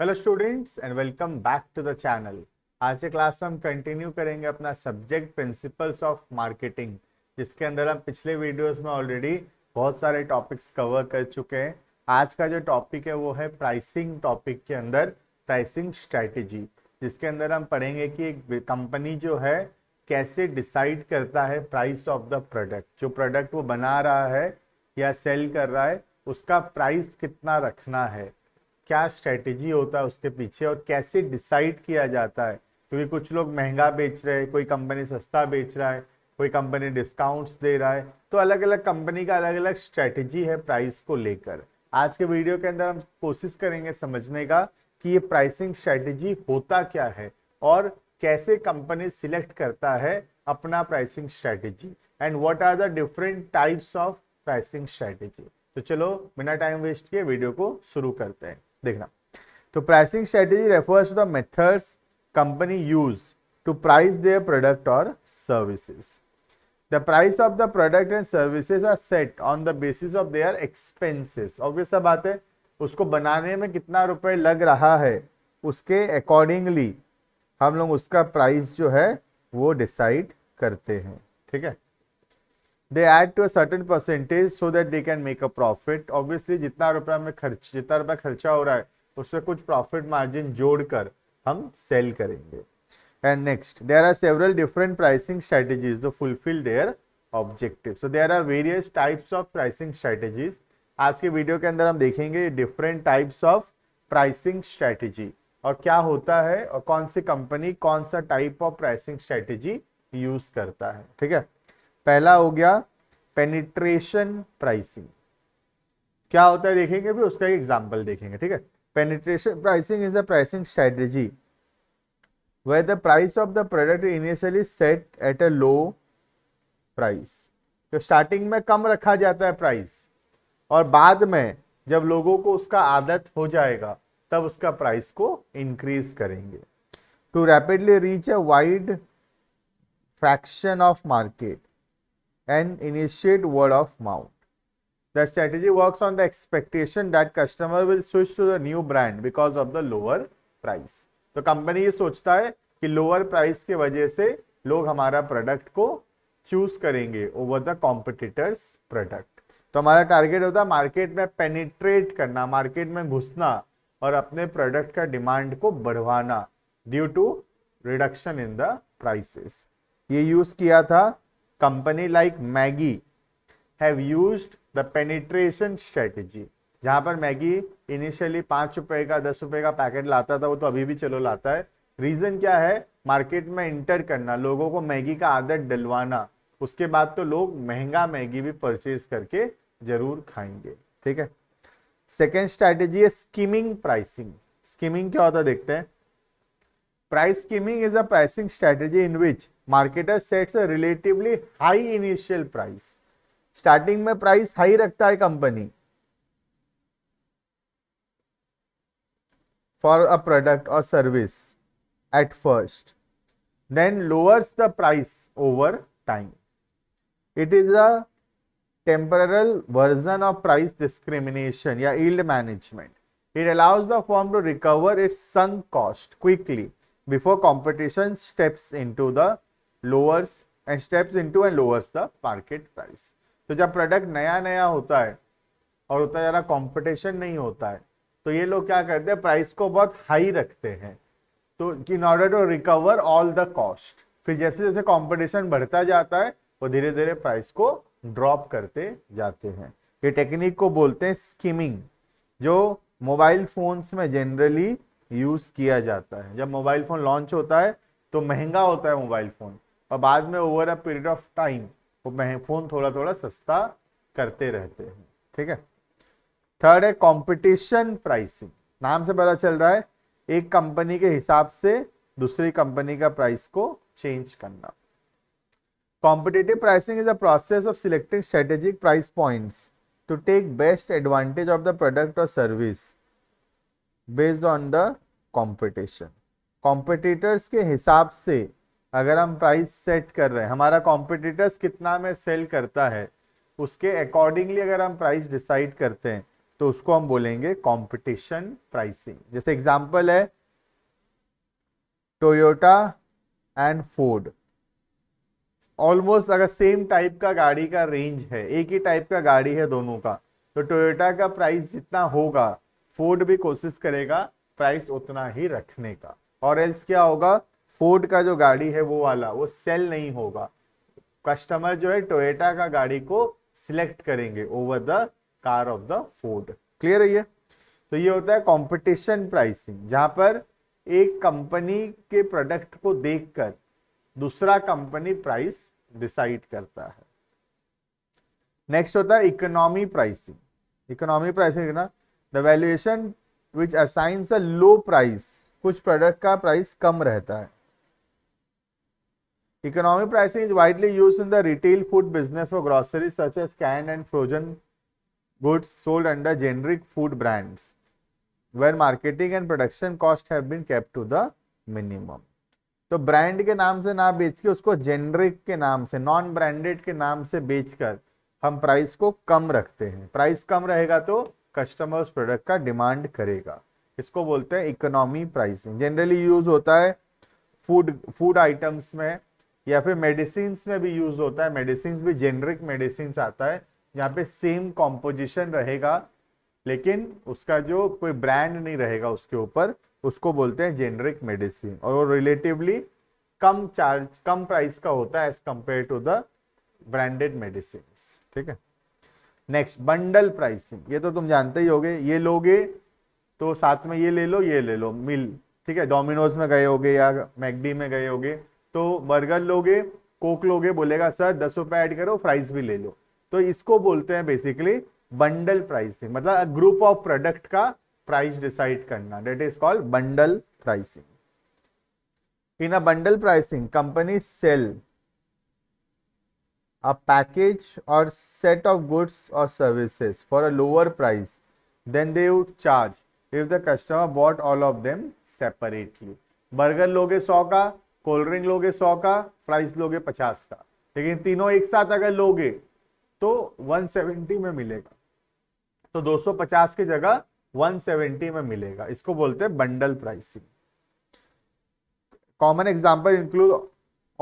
Hello students and welcome back to the channel आज के class में हम कंटिन्यू करेंगे अपना सब्जेक्ट प्रिंसिपल्स ऑफ मार्केटिंग जिसके अंदर हम पिछले वीडियोस में ऑलरेडी बहुत सारे टॉपिक्स कवर कर चुके हैं आज का जो टॉपिक है वो है प्राइसिंग टॉपिक के अंदर प्राइसिंग स्ट्रैटेजी जिसके अंदर हम पढ़ेंगे कि एक कंपनी जो है कैसे डिसाइड करता है प्राइस ऑफ द प्रोडक्ट जो प्रोडक्ट वो बना रहा है या सेल कर रहा है उसका प्राइस कितना रखना है क्या स्ट्रेटजी होता है उसके पीछे और कैसे डिसाइड किया जाता है क्योंकि कुछ लोग महंगा बेच रहे हैं कोई कंपनी सस्ता बेच रहा है कोई कंपनी डिस्काउंट्स दे रहा है तो अलग अलग कंपनी का अलग अलग स्ट्रेटजी है प्राइस को लेकर आज के वीडियो के अंदर हम कोशिश करेंगे समझने का कि ये प्राइसिंग स्ट्रेटजी होता क्या है और कैसे कंपनी सिलेक्ट करता है अपना pricing strategy and what are the different types of pricing strategy तो चलो बिना टाइम वेस्ट किए वीडियो को शुरू करते हैं देखना तो pricing strategy refers to the methods company use to price their product और services the price of the product and services are set on the basis of their expenses obvious सब बात है उसको बनाने में कितना रुपए लग रहा है उसके अकॉर्डिंगली हम लोग उसका प्राइस जो है वो डिसाइड करते हैं ठीक है they add to at an percentage so that they can make a profit obviously जितना रुपया में खर्च जितना रुपया खर्चा हो रहा है उसमें कुछ प्रॉफिट मार्जिन जोड़कर हम सेल करेंगे and next there are several different pricing strategies to fulfil their objective so there are various types of pricing strategies आज के वीडियो के अंदर हम देखेंगे different types of pricing strategy और क्या होता है और कौन सी कंपनी कौन सा type of pricing strategy use करता है ठीक है पहला हो गया पेनिट्रेशन प्राइसिंग क्या होता है देखेंगे भी उसका एक एग्जाम्पल देखेंगे ठीक है penetration pricing is the pricing strategy way the price of the product initially set at a low price तो स्टार्टिंग में कम रखा जाता है प्राइस और बाद में जब लोगों को उसका आदत हो जाएगा तब उसका प्राइस को इंक्रीज करेंगे to rapidly reach a wide fraction of market and initiate word of mouth. The strategy works on the expectation that customer will switch to the new brand because of the lower price. तो company ये सोचता है कि lower price के वजह से लोग हमारा प्रोडक्ट को चूज करेंगे ओवर द कॉम्पिटिटर्स प्रोडक्ट तो हमारा टारगेट होता है मार्केट में पेनिट्रेट करना मार्केट में घुसना और अपने प्रोडक्ट का डिमांड को बढ़वाना due to reduction in the prices ये यूज किया था company like Maggi have use the penetration strategy जहां पर मैगी इनिशियली पांच रुपए का दस रुपए का पैकेट लाता था वो तो अभी भी चलो लाता है रीजन क्या है मार्केट में इंटर करना लोगों को मैगी का आदत डलवाना उसके बाद तो लोग महंगा मैगी भी परचेज करके जरूर खाएंगे ठीक है सेकेंड स्ट्रैटेजी है स्कीमिंग प्राइसिंग स्कीमिंग क्या होता है देखते हैं price skimming is a pricing strategy in which marketer sets a relatively high initial price. Starting, में price हाई रखता है कंपनी for a product or service at first, then lowers the price over time. It is a temporal version of price discrimination, yeah, yield management. It allows the firm to recover its sunk cost quickly before competition steps into the lowers and steps into and lowers the market price तो जब product नया नया होता है और उतना ज़्यादा competition नहीं होता है तो ये लोग क्या करते हैं प्राइस को बहुत हाई रखते हैं तो in order to recover all the cost फिर जैसे जैसे कॉम्पिटिशन बढ़ता जाता है वो धीरे धीरे प्राइस को ड्रॉप करते जाते हैं ये टेक्निक को बोलते हैं स्कीमिंग जो मोबाइल फोन्स में जनरली यूज़ किया जाता है जब मोबाइल फ़ोन लॉन्च होता है तो महंगा होता है मोबाइल फ़ोन और बाद में over a period of time वो फ़ोन थोड़ा थोड़ा सस्ता करते रहते हैं ठीक है थर्ड है कंपटीशन प्राइसिंग नाम से पता चल रहा है एक कंपनी के हिसाब से दूसरी कंपनी का प्राइस को चेंज करना competitive pricing is a process of selecting strategic price points to take best advantage of the product or service based on the competition competitors के हिसाब से अगर हम प्राइस सेट कर रहे हैं हमारा कॉम्पिटिटर्स कितना में सेल करता है उसके अकॉर्डिंगली अगर हम प्राइस डिसाइड करते हैं तो उसको हम बोलेंगे कंपटीशन प्राइसिंग जैसे एग्जांपल है टोयोटा एंड फोर्ड ऑलमोस्ट अगर सेम टाइप का गाड़ी का रेंज है एक ही टाइप का गाड़ी है दोनों का तो टोयोटा का प्राइस जितना होगा फोर्ड भी कोशिश करेगा प्राइस उतना ही रखने का और एल्स क्या होगा फोर्ड का जो गाड़ी है वो वाला वो सेल नहीं होगा कस्टमर जो है टोयोटा का गाड़ी को सिलेक्ट करेंगे over the car of the Ford clear है ये तो ये होता है कंपटीशन प्राइसिंग जहां पर एक कंपनी के प्रोडक्ट को देखकर दूसरा कंपनी प्राइस डिसाइड करता है नेक्स्ट होता है इकोनॉमी प्राइसिंग इकोनॉमी प्राइसिंग ना the valuation which assigns a low price कुछ प्रोडक्ट का प्राइस कम रहता है Economic pricing is widely used in the retail food business for groceries such as canned and frozen goods sold under generic food brands, where marketing and production costs have been kept to the minimum. तो brand के नाम से ना बेच के उसको generic के नाम से नॉन ब्रांडेड के नाम से बेचकर हम प्राइस को कम रखते हैं प्राइस कम रहेगा तो कस्टमर उस प्रोडक्ट का डिमांड करेगा इसको बोलते हैं इकोनॉमी प्राइसिंग जनरली यूज होता है फूड फूड आइटम्स में या फिर मेडिसिन में भी यूज होता है मेडिसिन भी जेनरिक मेडिसिन आता है जहाँ पे सेम कॉम्पोजिशन रहेगा लेकिन उसका जो कोई ब्रांड नहीं रहेगा उसके ऊपर उसको बोलते हैं जेनरिक मेडिसिन और वो रिलेटिवली कम चार्ज कम प्राइस का होता है as compare to the branded medicine ठीक है नेक्स्ट बंडल प्राइसिंग ये तो तुम जानते ही होगे ये लोगे तो साथ में ये ले लो ये ले लो मिल ठीक है डोमिनोज में गए होगे या मैगडी में गए होगे तो बर्गर लोगे कोक लोगे बोलेगा सर दस रुपए ऐड करो फ्राइज भी ले लो तो इसको बोलते हैं बेसिकली बंडल प्राइसिंग मतलब ग्रुप ऑफ प्रोडक्ट का प्राइस डिसाइड करना that is called bundle pricing in a bundle pricing company sell a package or set of goods or services for a lower price than they would charge if the customer bought all of them separately burger लोगे सौ का cold drink लोगे सौ का fries लोगे पचास का लेकिन तीनों एक साथ अगर लोगे तो 170 में मिलेगा तो 250 की जगह 170 में मिलेगा इसको बोलते हैं bundle pricing common example include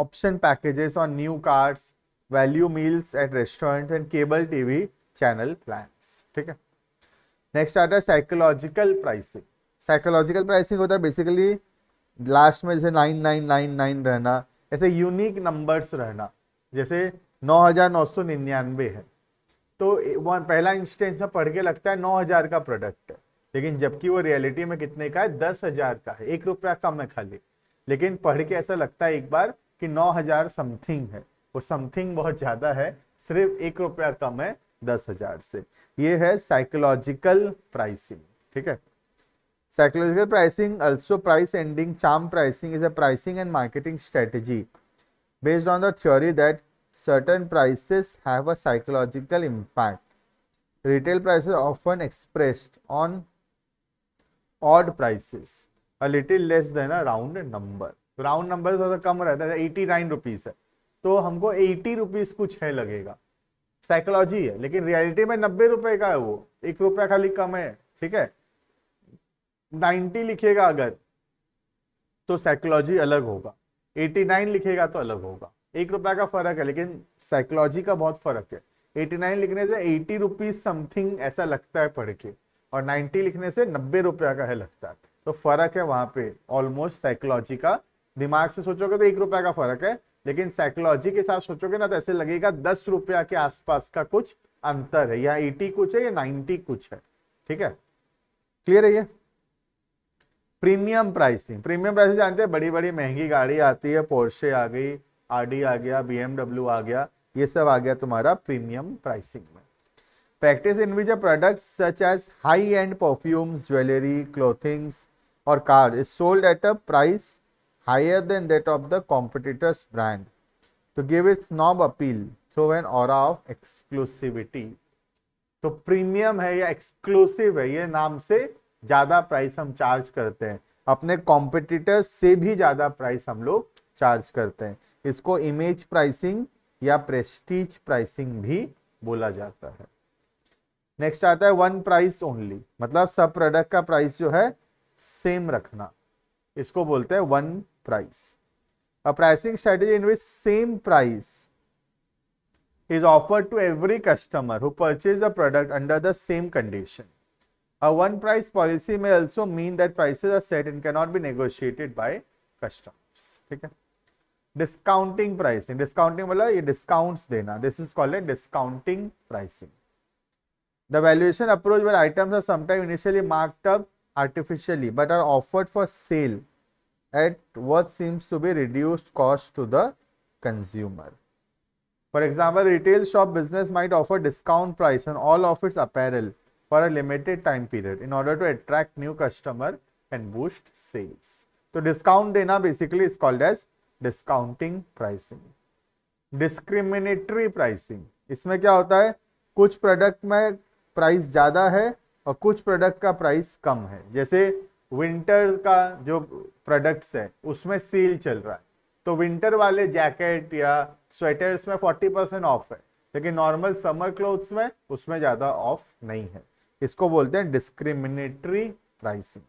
option packages on new cars value meals at restaurant and cable TV channel plan ठीक है नेक्स्ट आता है साइकोलॉजिकल प्राइसिंग साइकोलॉजिकल प्राइसिंग होता है बेसिकली लास्ट में जैसे नाइन नाइन नाइन नाइन रहना ऐसे यूनिक नंबर्स रहना जैसे नौ हज़ार नौ सौ निन्यानवे है तो वन पहला इंस्टेंस में पढ़ के लगता है नौ हज़ार का प्रोडक्ट है लेकिन जबकि वो रियलिटी में कितने का है दस हज़ार का है एक रुपया कम है खाली लेकिन पढ़ के ऐसा लगता है एक बार कि नौ हज़ार समथिंग है वो समथिंग बहुत ज़्यादा है सिर्फ एक रुपया कम है दस हज़ार से ये है साइकोलॉजिकल प्राइसिंग ठीक है psychological pricing also price ending charm pricing is a pricing and marketing strategy based on the theory that certain prices have a psychological impact retail prices often expressed on odd prices a little less than a round number round number थोड़ा कम रहता है eighty nine rupees है तो हमको eighty rupees कुछ है लगेगा साइकोलॉजी है लेकिन रियलिटी में नब्बे रुपए का है वो एक रुपया खाली कम है ठीक है नाइनटी लिखेगा अगर तो साइकोलॉजी अलग होगा एटी नाइन लिखेगा तो अलग होगा एक रुपया का फर्क है लेकिन साइकोलॉजी का बहुत फर्क है एटी नाइन लिखने से एटी रुपीज समथिंग ऐसा लगता है पढ़ के और नाइनटी लिखने से नब्बे रुपया का है लगता है तो फर्क है वहां पे ऑलमोस्ट साइकोलॉजी का दिमाग से सोचोगे तो एक रुपया का फर्क है लेकिन साइकोलॉजी के साथ सोचोगे ना तो ऐसे लगेगा दस रुपया के आसपास का कुछ अंतर है या एटी कुछ है या नाइन्टी कुछ है ठीक है क्लियर है ये प्रीमियम प्राइसिंग प्रीमियम प्राइसिंग जानते हैं बड़ी बड़ी महंगी गाड़ी आती है पोर्शे आ गई आरडी आ गया बीएमडब्ल्यू आ गया ये सब आ गया तुम्हारा प्रीमियम प्राइसिंग में practice in which a product such as high end perfumes jewellery clothings और car is sold at a price higher than that of the competitors brand to give its snob appeal through an aura of exclusivity तो premium है या exclusive है ये नाम से ज़्यादा price हम चार्ज करते हैं अपने कॉम्पिटिटर से भी ज़्यादा प्राइस हम लोग चार्ज करते हैं इसको इमेज प्राइसिंग या प्रेस्टीज प्राइसिंग भी बोला जाता है नेक्स्ट आता है वन प्राइस ओनली मतलब सब प्रोडक्ट का प्राइस जो है सेम रखना इसको बोलते हैं one price a pricing strategy in which same price is offer to every customer who purchase the product under the same condition A one price policy may also mean that prices are set and cannot be negotiated by customers. Okay, discounting pricing. Discounting means मतलब ये discounts देना this is called discounting pricing the valuation approach where items are sometime initially artificially but are offered for sale at what seems to be reduced cost to the consumer. For example, retail shop business might offer discount price on all of its apparel for a limited time period in order to attract new customer and boost sales तो discount देना basically is called as discounting pricing discriminatory pricing इसमें क्या होता है कुछ product में price ज्यादा है और कुछ प्रोडक्ट का प्राइस कम है जैसे विंटर का जो प्रोडक्ट्स है उसमें सेल चल रहा है तो विंटर वाले जैकेट या स्वेटर्स में 40% ऑफ है लेकिन नॉर्मल समर क्लोथ्स में उसमें ज्यादा ऑफ नहीं है इसको बोलते हैं discriminatory pricing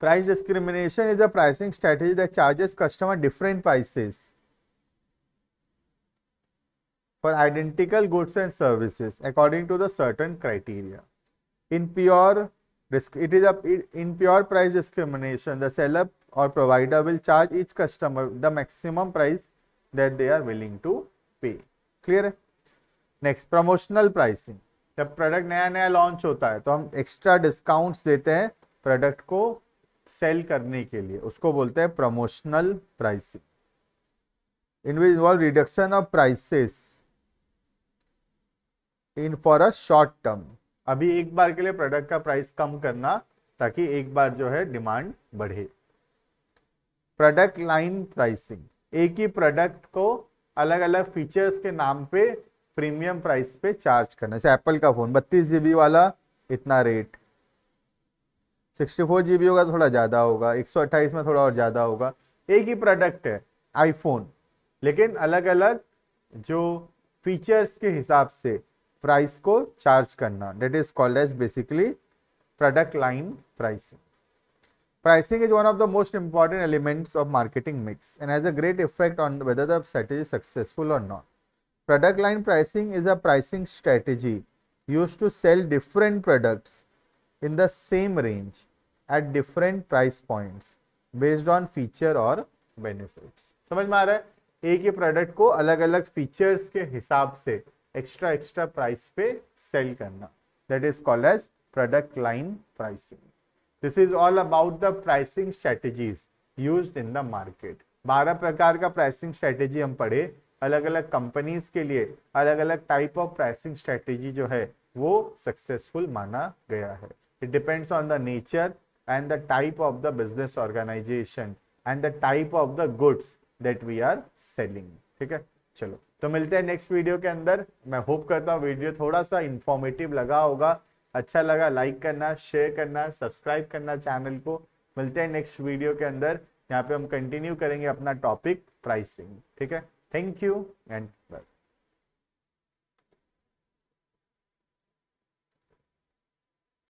price discrimination is a pricing strategy that charges customer different prices for identical goods and services according to the certain criteria in pure it is in pure price discrimination the seller or provider will charge each customer the maximum price that they are willing to pay clear है next promotional pricing जब product नया नया launch होता है तो हम extra discounts देते हैं प्रोडक्ट को सेल करने के लिए उसको बोलते हैं promotional pricing in which involve reduction of prices in for a short term अभी एक बार के लिए प्रोडक्ट का प्राइस कम करना ताकि एक बार जो है डिमांड बढ़े प्रोडक्ट लाइन प्राइसिंग एक ही प्रोडक्ट को अलग अलग फीचर्स के नाम पे प्रीमियम प्राइस पे चार्ज करना जैसे एप्पल का फ़ोन बत्तीस जी वाला इतना रेट सिक्सटी फोर जी होगा तो थोड़ा ज़्यादा होगा एक सौ अट्ठाईस में थोड़ा और ज़्यादा होगा एक ही प्रोडक्ट है आईफोन लेकिन अलग अलग जो फीचर्स के हिसाब से प्राइस को चार्ज करना that is called as basically product line pricing pricing is one of the most important elements of marketing mix and has a great effect on whether the strategy successful or not product line pricing is a pricing strategy use to sell different products in the same range at different price point based on feature or benefits. समझ में आ रहा है एक ही product को अलग अलग features के हिसाब से एक्स्ट्रा एक्स्ट्रा प्राइस पे सेल करना that is called as product line pricing this is all about the pricing strategy use in the market बारह प्रकार का प्राइसिंग स्ट्रेटेजी हम पढ़े अलग अलग कंपनीज के लिए अलग अलग टाइप ऑफ प्राइसिंग स्ट्रेटेजी जो है वो सक्सेसफुल माना गया है it depends on the nature and the type of the business organisation and the type of the goods that we are selling ठीक है चलो तो मिलते हैं नेक्स्ट वीडियो के अंदर मैं होप करता हूँ वीडियो थोड़ा सा इंफॉर्मेटिव लगा होगा अच्छा लगा लाइक करना शेयर करना सब्सक्राइब करना चैनल को मिलते हैं नेक्स्ट वीडियो के अंदर यहाँ पे हम कंटिन्यू करेंगे अपना टॉपिक प्राइसिंग ठीक है Thank you and bye.